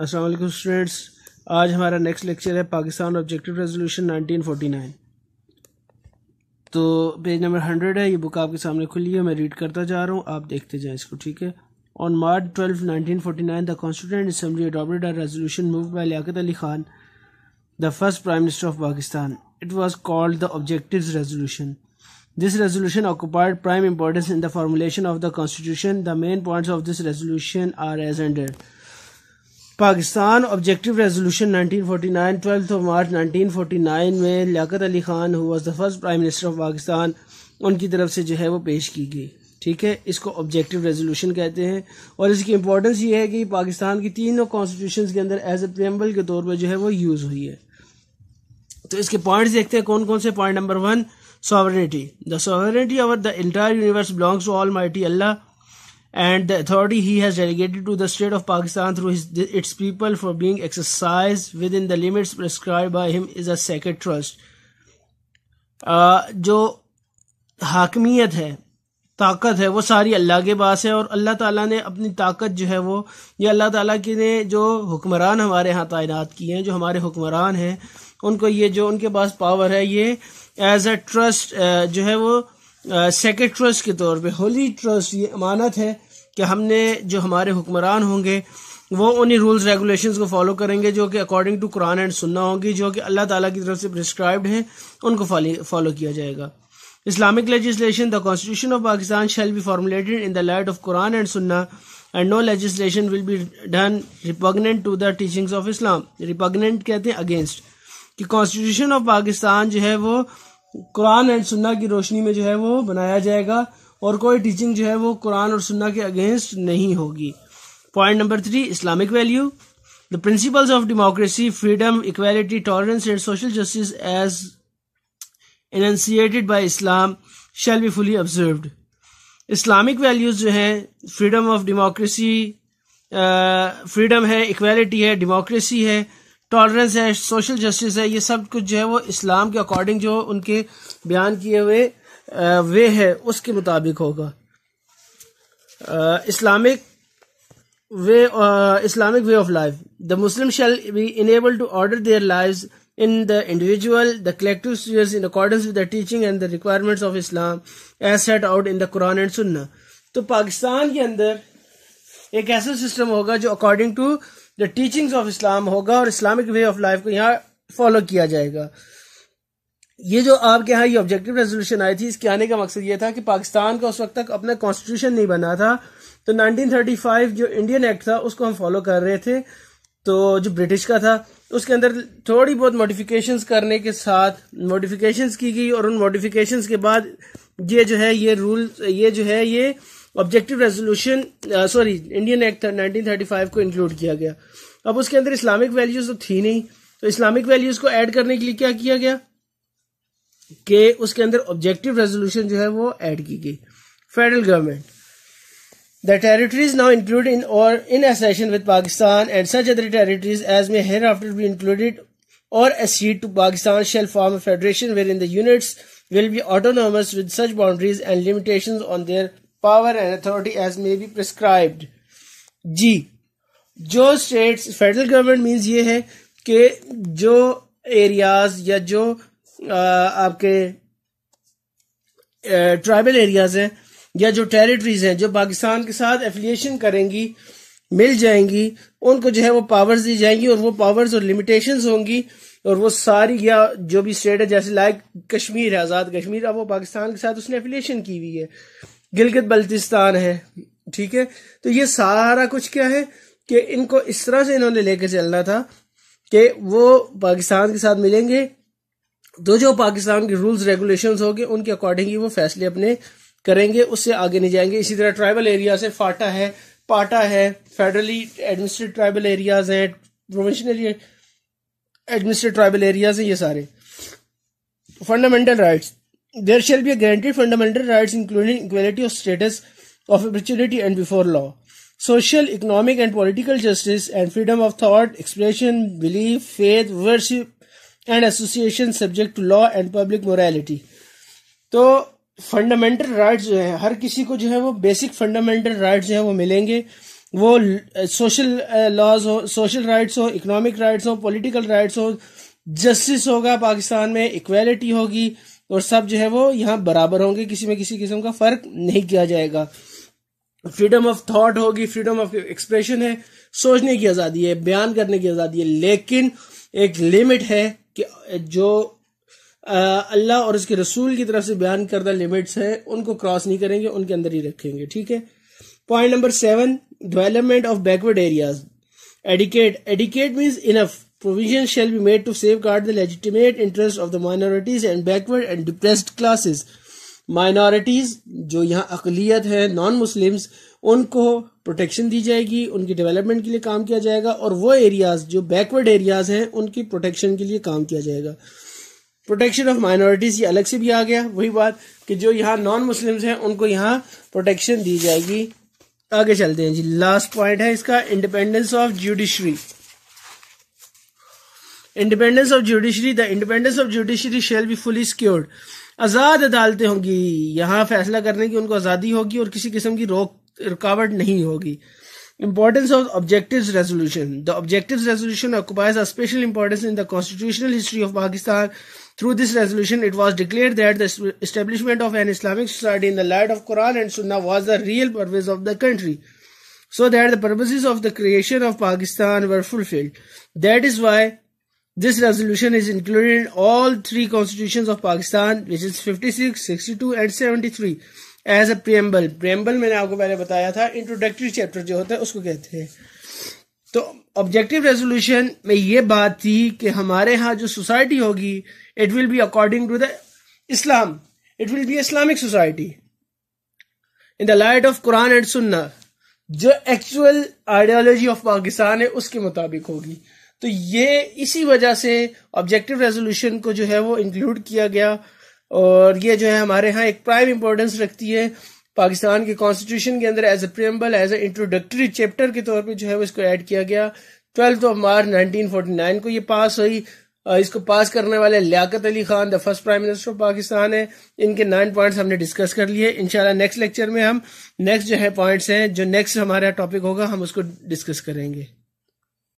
अस्सलाम वालेकुम स्टूडेंट्स आज हमारा नेक्स्ट लेक्चर है पाकिस्तान ऑब्जेक्टिव रेजोल्यूशन 1949 तो पेज नंबर 100 है ये बुक आपके सामने खुली है मैं रीड करता जा रहा हूँ आप देखते जाएं इसको ठीक है on March 12 1949 the constituent assembly adopted a resolution move by Liaquat Ali Khan the first prime minister of Pakistan it was called the objective resolution this resolution occupied prime importance in the formulation of the constitution the main points of this resolution are as under Pakistan objective resolution 1949 12 of March 1949 में लियाकत अली खान हुआ the first prime minister of Pakistan उनकी तरफ से जो है वो पेश की गई ठीक है इसको ऑब्जेक्टिव रेजोल्यूशन कहते हैं और इसकी इम्पोर्टेंस ये है कि पाकिस्तान की तीनों कॉन्स्टिट्यूशन के अंदर एज ए प्रियम्बल के तौर पर जो है वो यूज़ हुई है तो इसके पॉइंट देखते हैं कौन कौन से point number one sovereignty the sovereignty over the entire universe belongs to almighty Allah and the authority he has delegated to the state of Pakistan through his, its people for being exercised within the limits prescribed by him is a sacred trust. Uh, जो हाकमियत है ताकत है वो सारी अल्लाह के पास है और अल्लाह ताला ने अपनी ताकत जो है वो ये अल्लाह ताला के ने जो हुक्मरान हमारे यहाँ तैनात किए हैं जो हमारे हुक्मरान हैं उनको ये जो उनके पास पावर है ये एज अ ट्रस्ट जो है वो सेकेंड ट्रस्ट के तौर पे होली ट्रस्ट ये अमानत है कि हमने जो हमारे हुक्मरान होंगे वो उन्हीं रूल्स रेगुलेशंस को फॉलो करेंगे जो कि अकॉर्डिंग टू कुरान एंड सुन्ना होगी जो कि अल्लाह ताला की तरफ से प्रिस्क्राइब्ड हैं उनको फॉलो किया जाएगा Islamic legislation the constitution of Pakistan shall be formulated in the light of Quran and Sunnah and no legislation will be done repugnant to the teachings of Islam repugnant कहते हैं अगेंस्ट कि constitution of Pakistan जो है वो Quran and सुन्ना की रोशनी में जो है वो बनाया जाएगा और कोई टीचिंग जो है वो कुरान और सुन्ना के अगेंस्ट नहीं होगी point number three Islamic value the principles of democracy freedom equality tolerance and social justice as enunciated by Islam shall be fully observe Islamic values जो हैं फ्रीडम ऑफ डेमोक्रेसी फ्रीडम है इक्वालिटी है democracy है tolerance है social justice है ये सब कुछ जो है वो इस्लाम के अकॉर्डिंग जो उनके बयान किए हुए वे है उसके मुताबिक होगा Islamic way Islamic way of life the Muslim shall be enable to order their live in the individual the collective in in with the teaching and the the of Islam as set out in the Quran and Sunnah तो पाकिस्तान के अंदर एक ऐसा system होगा जो according to the teaching of Islam होगा और Islamic way of life को यहाँ फॉलो किया जाएगा ये जो आपके यहाँ ये ऑब्जेक्टिव रेजोल्यूशन आई थी इसके आने का मकसद ये था कि पाकिस्तान का उस वक्त तक अपना कॉन्स्टिट्यूशन नहीं बना था तो 1935 जो इंडियन एक्ट था उसको हम फॉलो कर रहे थे तो जो ब्रिटिश का था उसके अंदर थोड़ी बहुत मॉडिफिकेशन करने के साथ मॉडिफिकेशन की गई और उन मॉडिफिकेशन के बाद ये जो है ये रूल ये जो है ये objective resolution sorry Indian act nineteen thirty five को इंक्लूड किया गया अब उसके अंदर इस्लामिक वैल्यूज तो थी नहीं तो इस्लामिक वैल्यूज को एड करने के लिए क्या किया गया के उसके अंदर ऑब्जेक्टिव रेजोल्यूशन जो है वो ऐड की गई federal government the territories now include in or in accession with Pakistan and such other territories as may hereafter be included or accede to Pakistan shall form federation wherein the will be autonomous with such boundaries and limitation on their power and authority as may be prescribe जी जो state federal government means ये है कि जो areas या जो आ, आपके tribal areas हैं या जो टेरिटरीज हैं जो पाकिस्तान के साथ एफिलिएशन करेंगी मिल जाएंगी उनको जो है वो पावर्स दी जाएंगी और वो पावर्स और लिमिटेशंस होंगी और वो सारी या जो भी स्टेट है जैसे लाइक कश्मीर है आज़ाद कश्मीर अब वो पाकिस्तान के साथ उसने एफिलिएशन की हुई है गिलगित बल्तिस्तान है ठीक है तो ये सारा कुछ क्या है कि इनको इस तरह से इन्होंने लेकर चलना था कि वो पाकिस्तान के साथ मिलेंगे तो जो पाकिस्तान के रूल्स रेगुलेशंस होंगे उनके अकॉर्डिंग ही वो फैसले अपने करेंगे उससे आगे नहीं जाएंगे इसी तरह ट्राइबल एरिया से फाटा है पाटा है फेडरली एडमिनिस्ट्रेट ट्राइबल एरियाज हैं प्रोविंशनली एडमिनिस्ट्रेट ट्राइबल एरियाज हैं ये सारे fundamental rights there shall be a guaranteed fundamental rights including equality of status, of opportunity and before law. Social, economic and political justice and freedom of thought, expression, belief, faith, worship and association subject to law and public morality. So, fundamental rights are है हर किसी को जो है वो basic fundamental rights जो है social मिलेंगे वो social लॉज हो सोशल rights हो इकोनॉमिक rights हो पॉलिटिकल राइट्स हो जस्टिस होगा पाकिस्तान और सब जो है वो यहाँ बराबर होंगे किसी में किसी किस्म का फर्क नहीं किया जाएगा फ्रीडम ऑफ थॉट होगी फ्रीडम ऑफ एक्सप्रेशन है सोचने की आज़ादी है बयान करने की आज़ादी है लेकिन एक लिमिट है कि जो अल्लाह और उसके रसूल की तरफ से बयान करदा लिमिट्स हैं उनको क्रॉस नहीं करेंगे उनके अंदर ही रखेंगे ठीक है point number seven development of backward areas adequate adequate means enough provision shall be made to safeguard the legitimate interests of the minorities and backward and depressed classes minorities जो यहाँ अकलीत है नॉन मुस्लिम उनको protection दी जाएगी उनकी development के लिए काम किया जाएगा और वो एरियाज़ जो बैकवर्ड एरियाज़ हैं उनकी प्रोटेक्शन के लिए काम किया जाएगा प्रोटेक्शन ऑफ माइनॉरिटीज़ ये अलग से भी आ गया वही बात कि जो यहाँ नॉन मुस्लिम हैं उनको यहाँ प्रोटेक्शन दी जाएगी आगे चलते हैं जी लास्ट पॉइंट है इसका independence of judiciary Independence of judiciary. The independence of judiciary shall be fully secured. Azad अदालतें होंगी यहाँ फैसला करने ki unko azadi होगी aur kisi kisam ki rok रुकावट nahi होगी importance of objectives resolution the objectives resolution occupies a special importance in the constitutional history of pakistan through this resolution it was declared that the establishment of an islamic society in the light of quran and sunnah was the real purpose of the country so that the purposes of the creation of pakistan were fulfilled that is why This resolution is included in all three constitutions of Pakistan, which is 56, 62 and 73 as a preamble. Preamble मैंने आपको पहले बताया था introductory chapter जो होता है उसको कहते हैं तो ऑब्जेक्टिव रेजोल्यूशन में ये बात थी कि हमारे यहाँ जो सोसाइटी होगी it will be according to the Islam it will be Islamic society in the light of Quran and Sunnah जो एक्चुअल आइडियोलॉजी ऑफ पाकिस्तान है उसके मुताबिक होगी तो ये इसी वजह से ऑब्जेक्टिव रेजोल्यूशन को जो है वो इंक्लूड किया गया और ये जो है हमारे यहाँ एक प्राइम इम्पोर्टेंस रखती है पाकिस्तान के कॉन्स्टिट्यूशन के अंदर as a preamble as a introductory chapter के तौर पे जो है वो इसको ऐड किया गया ट्वेल्थ ऑफ मार्च 1949 को ये पास हुई इसको पास करने वाले Liaquat Ali Khan the first prime minister of Pakistan है इनके नाइन पॉइंट्स हमने डिस्कस कर लिए इनशाला नेक्स्ट लेक्चर में हम नेक्स्ट जो है पॉइंट्स हैं जो नेक्स्ट हमारा टॉपिक होगा हम उसको डिस्कस करेंगे